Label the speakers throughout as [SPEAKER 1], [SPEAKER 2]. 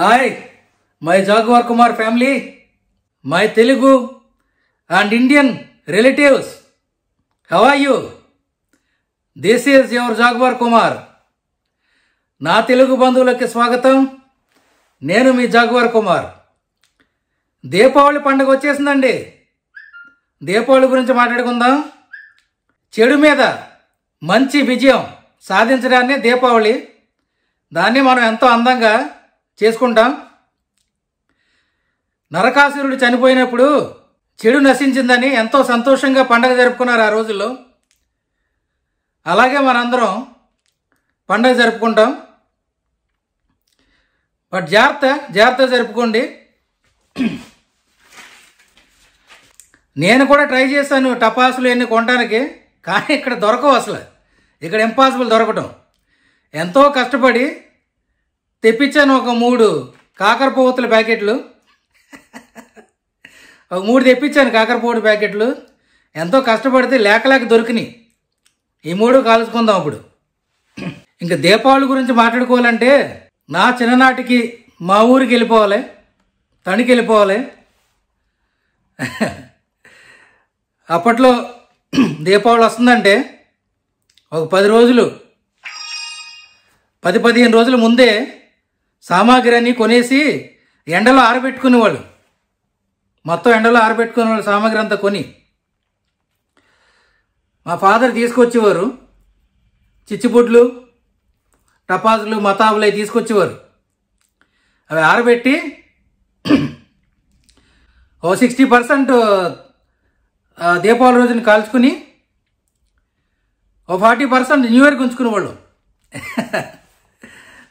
[SPEAKER 1] hi my jaguar Kumar family my Telugu and Indian relatives how are you this is your jaguar Kumar నా తెలుగు బంధువులకి స్వాగతం నేను మీ jaguar Kumar Deepavali పండుగ వచ్చేసిందండి దీపావళి గురించి మాట్లాడుకుందాం చెడు మీద మంచి విజయం సాధించడాన్ని దీపావళి దాన్ని మనం ఎంతో అందంగా చేసుకుంటాం నరకాసురుడు చనిపోయినప్పుడు చెడు నశించిందని ఎంతో సంతోషంగా పండగ జరుపుకున్నారు ఆ రోజుల్లో అలాగే మనందరం పండగ జరుపుకుంటాం బట్ జాగ్రత్త జాగ్రత్త జరుపుకోండి నేను కూడా ట్రై చేశాను టపాసులు ఎన్ని కొనడానికి కానీ ఇక్కడ దొరకవు అసలు ఇక్కడ ఇంపాసిబుల్ దొరకటం ఎంతో కష్టపడి తెప్పించాను ఒక మూడు కాకరపోతుల ప్యాకెట్లు ఒక మూడు తెప్పించాను కాకరపోటు ప్యాకెట్లు ఎంతో కష్టపడితే లేక లేక దొరికినాయి ఈ మూడు కాల్చుకుందాం అప్పుడు ఇంకా దీపావళి గురించి మాట్లాడుకోవాలంటే నా చిన్ననాటికి మా ఊరికి వెళ్ళిపోవాలి తనికి వెళ్ళిపోవాలి అప్పట్లో దీపావళి వస్తుందంటే ఒక పది రోజులు పది పదిహేను రోజుల ముందే సామాగ్రి అన్నీ కొనేసి ఎండలో ఆరబెట్టుకునేవాళ్ళు మొత్తం ఎండలో ఆరబెట్టుకునేవాళ్ళు సామాగ్రి అంతా కొని మా ఫాదర్ తీసుకొచ్చేవారు చిచ్చిబుడ్లు టపాసులు మతాబులు అవి తీసుకొచ్చేవారు అవి ఆరబెట్టి ఓ సిక్స్టీ పర్సెంట్ దీపావళి రోజుని కాల్చుకుని ఓ ఫార్టీ పర్సెంట్ న్యూ ఇయర్కి ఉంచుకునేవాళ్ళు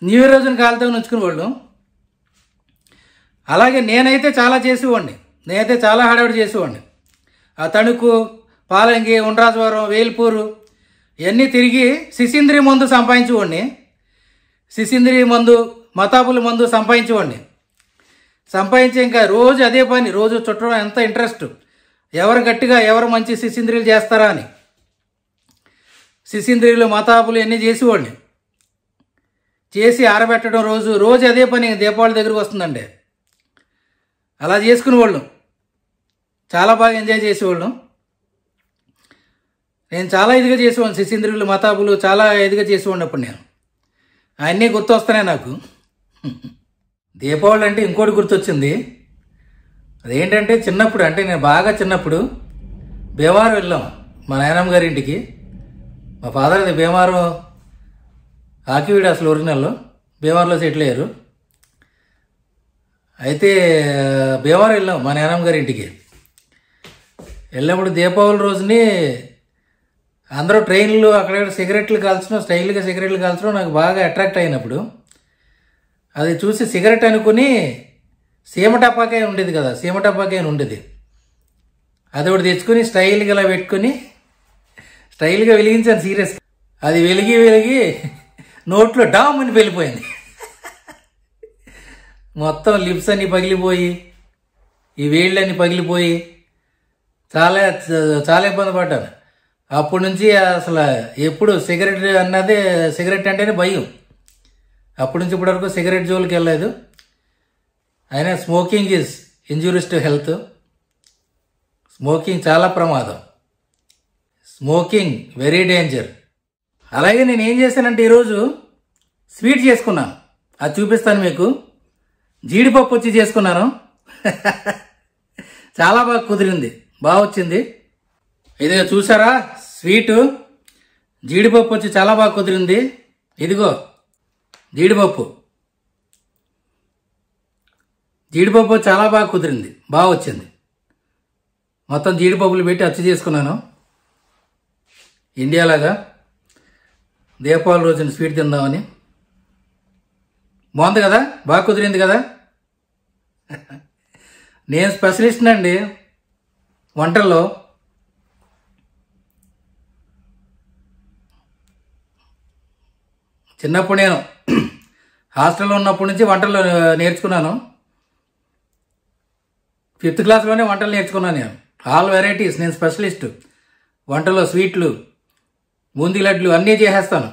[SPEAKER 1] న్యూ ఇయర్ రోజున కాలుతో ఉంచుకుని వాళ్ళు అలాగే నేనైతే చాలా చేసేవాడిని నేనైతే చాలా హడావిడి చేసేవాడిని ఆ తణుకు పాలంగి ఉండ్రాజవరం వేల్పూరు ఇవన్నీ తిరిగి శిశింద్రి మందు సంపాదించేవాడిని శిశింద్రి మందు మతాపుల మందు సంపాదించేవాడిని సంపాదించి ఇంకా రోజు అదే పని రోజు చుట్టడం ఎంత ఇంట్రెస్ట్ ఎవరు గట్టిగా ఎవరు మంచి శిశింద్రియులు చేస్తారా అని శిశింద్రియులు మతాపులు ఇవన్నీ చేసేవాడిని చేసి ఆరబెట్టడం రోజు రోజు అదే పని దీపావళి దగ్గరకు వస్తుందండి అలా వాళ్ళం చాలా బాగా ఎంజాయ్ చేసేవాళ్ళం నేను చాలా ఇదిగా చేసేవాడిని శశీంద్రులు మతాబులు చాలా ఇదిగా చేసేవాడిని అప్పుడు నేను అవన్నీ గుర్తొస్తున్నాయి నాకు దీపావళి అంటే ఇంకోటి గుర్తొచ్చింది అదేంటంటే చిన్నప్పుడు అంటే నేను బాగా చిన్నప్పుడు భీమవరం వెళ్ళాం మా నాయనమ్మ గారింటికి మా ఫాదర్ అది భీమవరం వీడు అసలు ఒరిజినల్ భీమవరంలో సెటిల్ అయ్యారు అయితే భీమవరం వెళ్ళాం మా నేనమ్మ గారి ఇంటికి వెళ్ళినప్పుడు దీపావళి రోజుని అందరూ ట్రైన్లు అక్కడ సిగరెట్లు కాల్చడం స్టైల్గా సిగరెట్లు కాల్చడం నాకు బాగా అట్రాక్ట్ అయినప్పుడు అది చూసి సిగరెట్ అనుకుని సీమ ఉండేది కదా సీమ ఉండేది అది ఒకటి తెచ్చుకొని స్టైల్గా ఇలా పెట్టుకుని స్టైల్గా వెలిగించాను సీరియస్ అది వెలిగి వెలిగి నోట్లో డామ్ అని వెళ్ళిపోయింది మొత్తం లిప్స్ అన్ని పగిలిపోయి ఈ వేళ్ళన్నీ పగిలిపోయి చాలా చాలా ఇబ్బంది పడ్డాను అప్పటి నుంచి అసలు ఎప్పుడు సిగరెట్ అన్నది సిగరెట్ అంటేనే భయం అప్పటి నుంచి ఇప్పటివరకు సిగరెట్ జోలికి వెళ్ళలేదు అయినా smoking is injurious to health smoking చాలా ప్రమాదం స్మోకింగ్ వెరీ డేంజర్ అలాగే నేను ఏం చేశానంటే ఈరోజు స్వీట్ చేసుకున్నాను అది చూపిస్తాను మీకు జీడిపప్పు వచ్చి చేసుకున్నాను చాలా బాగా కుదిరింది బాగా వచ్చింది ఇదిగో చూసారా స్వీటు జీడిపప్పు వచ్చి చాలా బాగా కుదిరింది ఇదిగో జీడిపప్పు జీడిపప్పు చాలా బాగా కుదిరింది బాగా వచ్చింది మొత్తం జీడిపప్పులు పెట్టి అచ్చు చేసుకున్నాను ఇండియాలాగా దీపావళి రోజున స్వీట్ తిందామని బాగుంది కదా బాగా కుదిరింది కదా నేను స్పెషలిస్ట్ అండి వంటల్లో చిన్నప్పుడు నేను హాస్టల్లో ఉన్నప్పటి నుంచి వంటలు నేర్చుకున్నాను ఫిఫ్త్ క్లాస్లోనే వంటలు నేర్చుకున్నాను నేను ఆల్ వెరైటీస్ నేను స్పెషలిస్ట్ వంటలో స్వీట్లు బూందీ లడ్లు అన్నీ చేసేస్తాను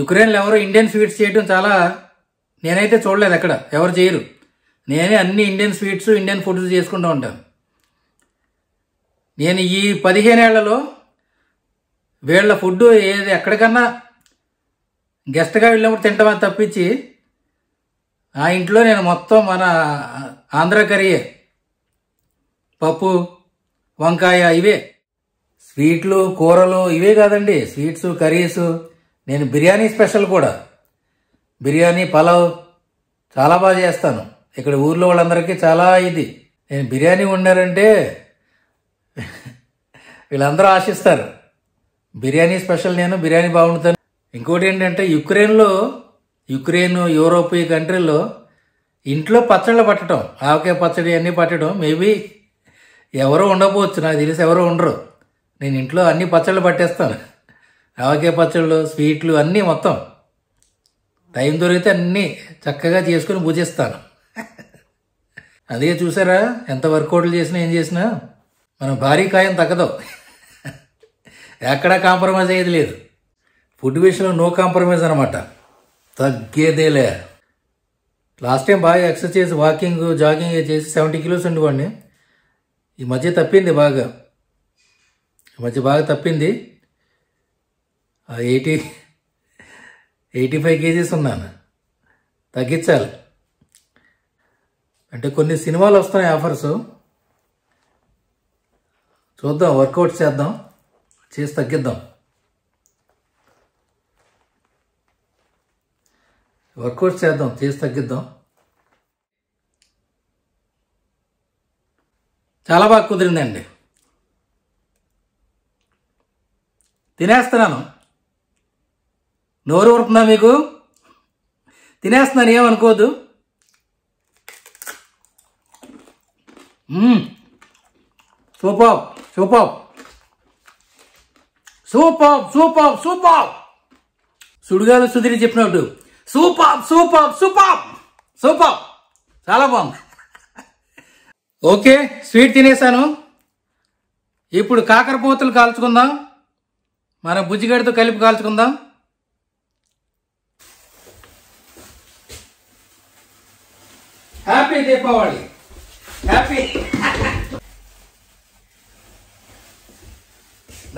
[SPEAKER 1] యుక్రెయిన్లో ఎవరు ఇండియన్ స్వీట్స్ చేయడం చాలా నేనైతే చూడలేదు అక్కడ ఎవరు చేయరు నేనే అన్ని ఇండియన్ స్వీట్స్ ఇండియన్ ఫుడ్స్ చేసుకుంటూ ఉంటాను నేను ఈ పదిహేనేళ్లలో వీళ్ళ ఫుడ్ ఏది ఎక్కడికన్నా గెస్ట్గా వెళ్ళినప్పుడు తింటామని తప్పించి ఆ ఇంట్లో నేను మొత్తం మన ఆంధ్ర కర్రీ పప్పు వంకాయ ఇవే స్వీట్లు కూరలు ఇవే కాదండి స్వీట్స్ కర్రీస్ నేను బిర్యానీ స్పెషల్ కూడా బిర్యానీ పలావ్ చాలా బాగా చేస్తాను ఇక్కడ ఊర్లో వాళ్ళందరికీ చాలా ఇది నేను బిర్యానీ వండారంటే వీళ్ళందరూ ఆశిస్తారు బిర్యానీ స్పెషల్ నేను బిర్యానీ బాగుంటాను ఇంకోటి ఏంటంటే యుక్రెయిన్లో యుక్రెయిన్ యూరోప్ ఈ కంట్రీలో ఇంట్లో పచ్చళ్ళు పట్టడం ఆవకాయ పచ్చడి అన్నీ పట్టడం మేబీ ఎవరో ఉండకపోవచ్చు నాకు తెలిసి ఎవరో ఉండరు నేను ఇంట్లో అన్ని పచ్చళ్ళు పట్టేస్తాను ఆవకాయ పచ్చళ్ళు స్వీట్లు అన్నీ మొత్తం టైం దొరికితే అన్నీ చక్కగా చేసుకుని పూజిస్తాను అదే చూసారా ఎంత వర్కౌట్లు చేసినా ఏం చేసినా మనం భారీ కాయం తగ్గదు ఎక్కడా కాంప్రమైజ్ అయ్యేది లేదు ఫుడ్ విషయంలో నో కాంప్రమైజ్ అనమాట తగ్గేదేలే లాస్ట్ టైం బాగా ఎక్సర్సైజ్ వాకింగ్ జాగింగ్ చేసి సెవెంటీ కిలోస్ ఉండేవాడిని ఈ మధ్య తప్పింది బాగా మధ్య బాగా తప్పింది ఎయిటీ ఎయిటీ ఫైవ్ కేజీస్ ఉన్నాను తగ్గించాలి అంటే కొన్ని సినిమాలు వస్తున్నాయి ఆఫర్స్ చూద్దాం వర్కౌట్ చేద్దాం చేసి తగ్గిద్దాం వర్కౌట్ చేద్దాం చేసి తగ్గిద్దాం చాలా బాగా కుదిరిందండి తినేస్తున్నాను నోరు ఊరుతుందా మీకు తినేస్తున్నాను ఏమనుకోదు super super super super super సుడిగాలు సుధీరి చెప్పినట్టు సూపర్ సూపర్ సూపర్ సూపర్ చాలా బాగుంది ఓకే స్వీట్ తినేసాను ఇప్పుడు కాకరపూతలు కాల్చుకుందాం మన బుజ్జిగడ్డతో కలిపి కాల్చుకుందాం హ్యాపీ దీపావళి హ్యాపీ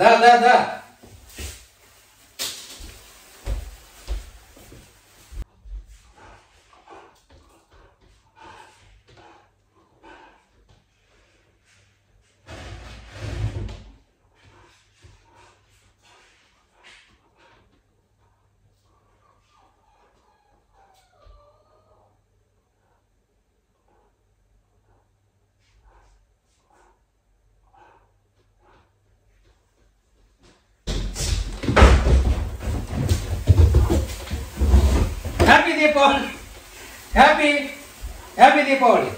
[SPEAKER 1] దా దా దా దీపావళి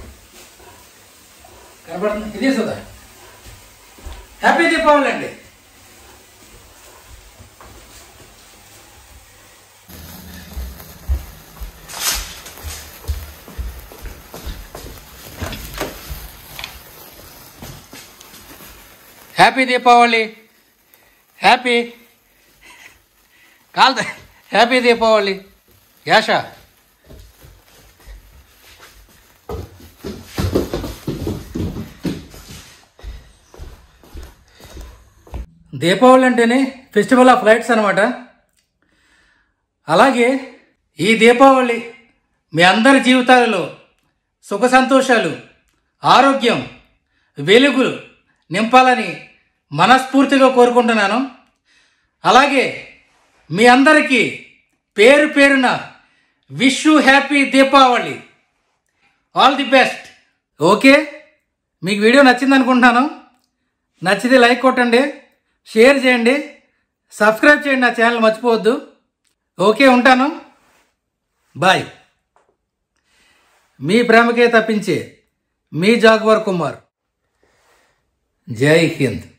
[SPEAKER 1] కనబడుతుంది ఇది సుధా హ్యాపీ దీపావళి అండి హ్యాపీ దీపావళి హ్యాపీ కాదు హ్యాపీ దీపావళి యాషా దీపావళి అంటేనే ఫెస్టివల్ ఆఫ్ లైట్స్ అనమాట అలాగే ఈ దీపావళి మీ అందరి జీవితాలలో సుఖ సంతోషాలు ఆరోగ్యం వెలుగులు నింపాలని మనస్ఫూర్తిగా కోరుకుంటున్నాను అలాగే మీ అందరికీ పేరు పేరున wish you happy Deepavali all the best okay మీకు వీడియో నచ్చింది అనుకుంటున్నాను నచ్చితే లైక్ కొట్టండి షేర్ చేయండి సబ్స్క్రైబ్ చేయండి నా ఛానల్ మర్చిపోవద్దు ఓకే ఉంటాను బాయ్ మీ ప్రేమకే తప్పించే మీ జాగ్వర్ కుమార్ జై హింద్